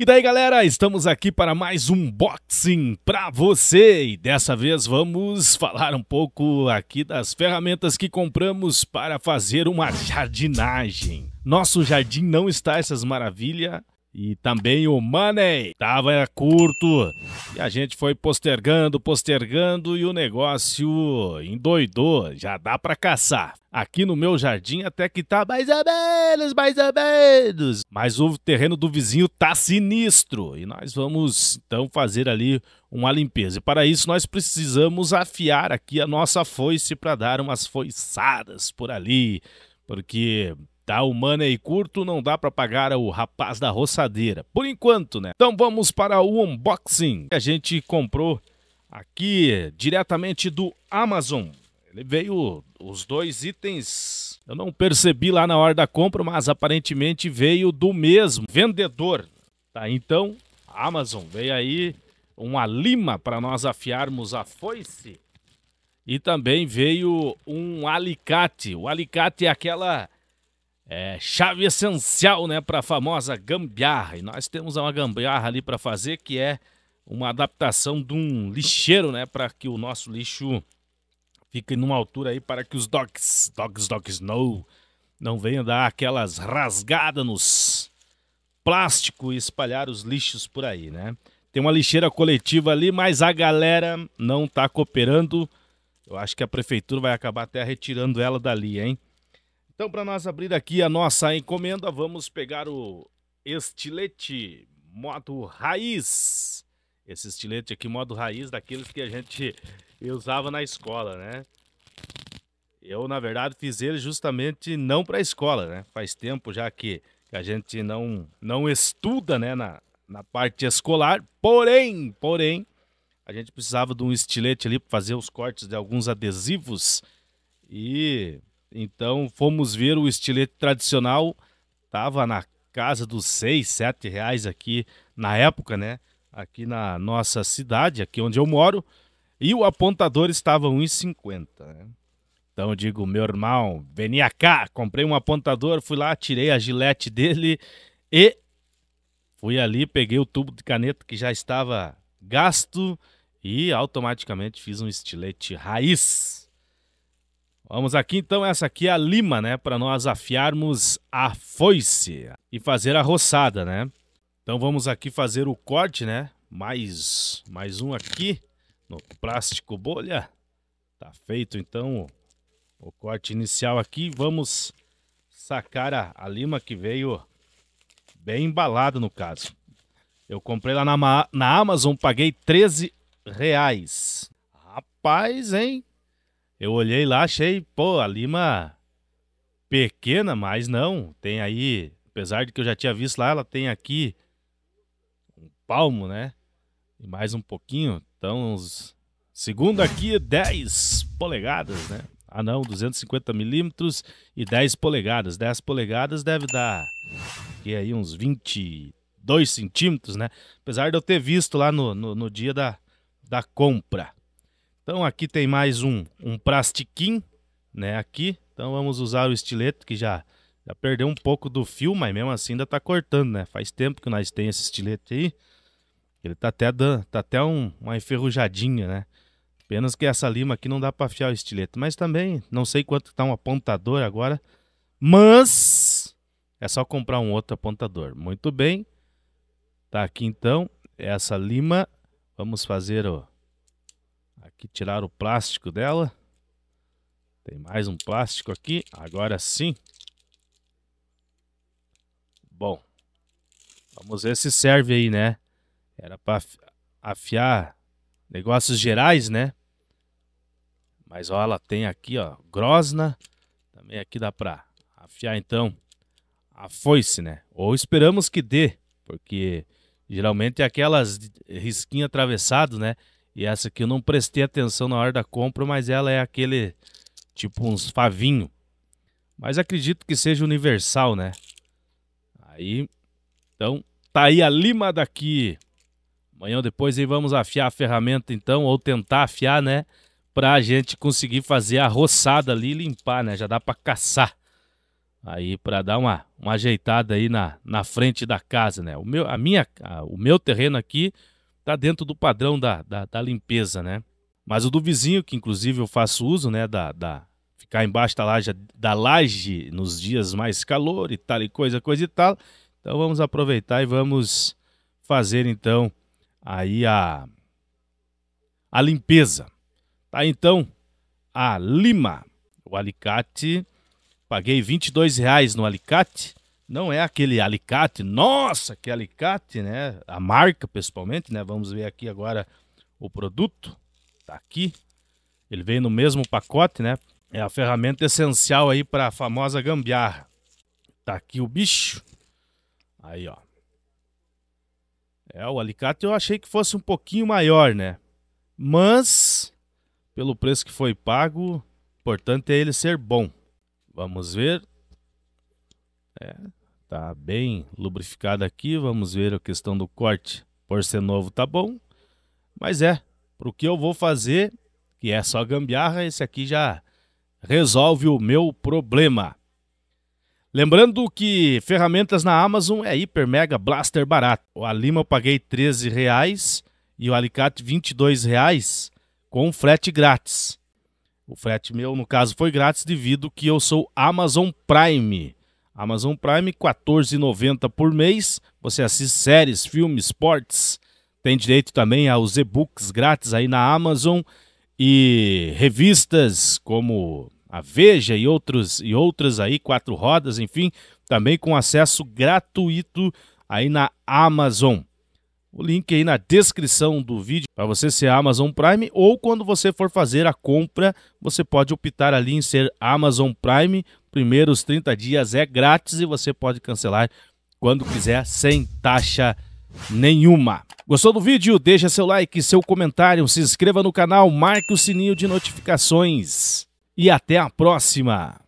E daí, galera, estamos aqui para mais um boxing para você. E dessa vez vamos falar um pouco aqui das ferramentas que compramos para fazer uma jardinagem. Nosso jardim não está essas maravilhas e também o Money estava curto. E a gente foi postergando, postergando e o negócio endoidou. Já dá para caçar. Aqui no meu jardim até que tá mais ou menos, mais ou menos. Mas o terreno do vizinho tá sinistro. E nós vamos então fazer ali uma limpeza. E para isso nós precisamos afiar aqui a nossa foice para dar umas foiçadas por ali. Porque Tá, o money curto não dá para pagar o rapaz da roçadeira. Por enquanto, né? Então vamos para o unboxing. A gente comprou aqui diretamente do Amazon. Ele veio os dois itens. Eu não percebi lá na hora da compra, mas aparentemente veio do mesmo vendedor. Tá, então, Amazon veio aí uma lima para nós afiarmos a foice. E também veio um alicate. O alicate é aquela é chave essencial, né, para a famosa gambiarra. E nós temos uma gambiarra ali para fazer que é uma adaptação de um lixeiro, né, para que o nosso lixo fique numa altura aí para que os dogs, dogs, dogs no não venham dar aquelas rasgadas nos plástico e espalhar os lixos por aí, né? Tem uma lixeira coletiva ali, mas a galera não tá cooperando. Eu acho que a prefeitura vai acabar até retirando ela dali, hein? Então, para nós abrir aqui a nossa encomenda, vamos pegar o estilete modo raiz. Esse estilete aqui, modo raiz, daqueles que a gente usava na escola, né? Eu, na verdade, fiz ele justamente não para a escola, né? Faz tempo já que a gente não, não estuda, né, na, na parte escolar. Porém, porém, a gente precisava de um estilete ali para fazer os cortes de alguns adesivos. E então fomos ver o estilete tradicional, tava na casa dos seis, sete reais aqui na época, né? Aqui na nossa cidade, aqui onde eu moro, e o apontador estava 1,50. Né? Então eu digo, meu irmão, venha cá, comprei um apontador, fui lá, tirei a gilete dele e fui ali, peguei o tubo de caneta que já estava gasto e automaticamente fiz um estilete raiz. Vamos aqui então, essa aqui é a lima, né? Para nós afiarmos a foice e fazer a roçada, né? Então vamos aqui fazer o corte, né? Mais, mais um aqui no plástico bolha. Tá feito então o corte inicial aqui. Vamos sacar a, a lima que veio bem embalada no caso. Eu comprei lá na, na Amazon, paguei 13 reais. Rapaz, hein? Eu olhei lá, achei, pô, a lima pequena, mas não. Tem aí, apesar de que eu já tinha visto lá, ela tem aqui um palmo, né? E mais um pouquinho. Então, uns... segundo aqui, 10 polegadas, né? Ah não, 250 milímetros e 10 polegadas. 10 polegadas deve dar que aí uns 22 centímetros, né? Apesar de eu ter visto lá no, no, no dia da, da compra. Então aqui tem mais um, um plastiquim, né, aqui. Então vamos usar o estileto que já, já perdeu um pouco do fio, mas mesmo assim ainda tá cortando, né? Faz tempo que nós tem esse estilete aí. Ele tá até, dando, tá até um, uma enferrujadinha, né? Apenas que essa lima aqui não dá para afiar o estilete. Mas também, não sei quanto tá um apontador agora. Mas é só comprar um outro apontador. Muito bem. Tá aqui então essa lima. Vamos fazer o, que tirar o plástico dela. Tem mais um plástico aqui. Agora sim. Bom. Vamos ver se serve aí, né? Era para afiar negócios gerais, né? Mas olha, ela tem aqui, ó, grosna. Também aqui dá para afiar então a foice, né? Ou esperamos que dê, porque geralmente é aquelas risquinho atravessado, né? E essa aqui eu não prestei atenção na hora da compra, mas ela é aquele tipo uns favinho. Mas acredito que seja universal, né? Aí, então, tá aí a lima daqui. Amanhã depois aí vamos afiar a ferramenta então, ou tentar afiar, né? Pra gente conseguir fazer a roçada ali e limpar, né? Já dá pra caçar. Aí pra dar uma, uma ajeitada aí na, na frente da casa, né? O meu, a minha, a, o meu terreno aqui tá dentro do padrão da, da, da, limpeza, né? Mas o do vizinho, que inclusive eu faço uso, né? Da, da ficar embaixo da laje, da laje nos dias mais calor e tal e coisa, coisa e tal. Então vamos aproveitar e vamos fazer então aí a, a limpeza. Tá então a lima, o alicate. Paguei 22 reais no alicate não é aquele alicate, nossa, que alicate, né? A marca, principalmente, né? Vamos ver aqui agora o produto. Tá aqui. Ele vem no mesmo pacote, né? É a ferramenta essencial aí para a famosa gambiarra. Tá aqui o bicho. Aí, ó. É, o alicate eu achei que fosse um pouquinho maior, né? Mas, pelo preço que foi pago, o importante é ele ser bom. Vamos ver. É, Tá bem lubrificado aqui, vamos ver a questão do corte. Por ser novo tá bom, mas é, pro que eu vou fazer, que é só gambiarra, esse aqui já resolve o meu problema. Lembrando que ferramentas na Amazon é hiper mega blaster barato. A lima eu paguei 13 reais e o alicate 22 reais com frete grátis. O frete meu, no caso, foi grátis devido que eu sou Amazon Prime. Amazon Prime, 14,90 por mês. Você assiste séries, filmes, esportes. Tem direito também aos e-books grátis aí na Amazon e revistas como a Veja e outros e outras aí, quatro rodas, enfim, também com acesso gratuito aí na Amazon. O link aí na descrição do vídeo para você ser Amazon Prime ou quando você for fazer a compra, você pode optar ali em ser Amazon Prime primeiros 30 dias é grátis e você pode cancelar quando quiser sem taxa nenhuma. Gostou do vídeo? Deixa seu like, seu comentário, se inscreva no canal, marque o sininho de notificações e até a próxima.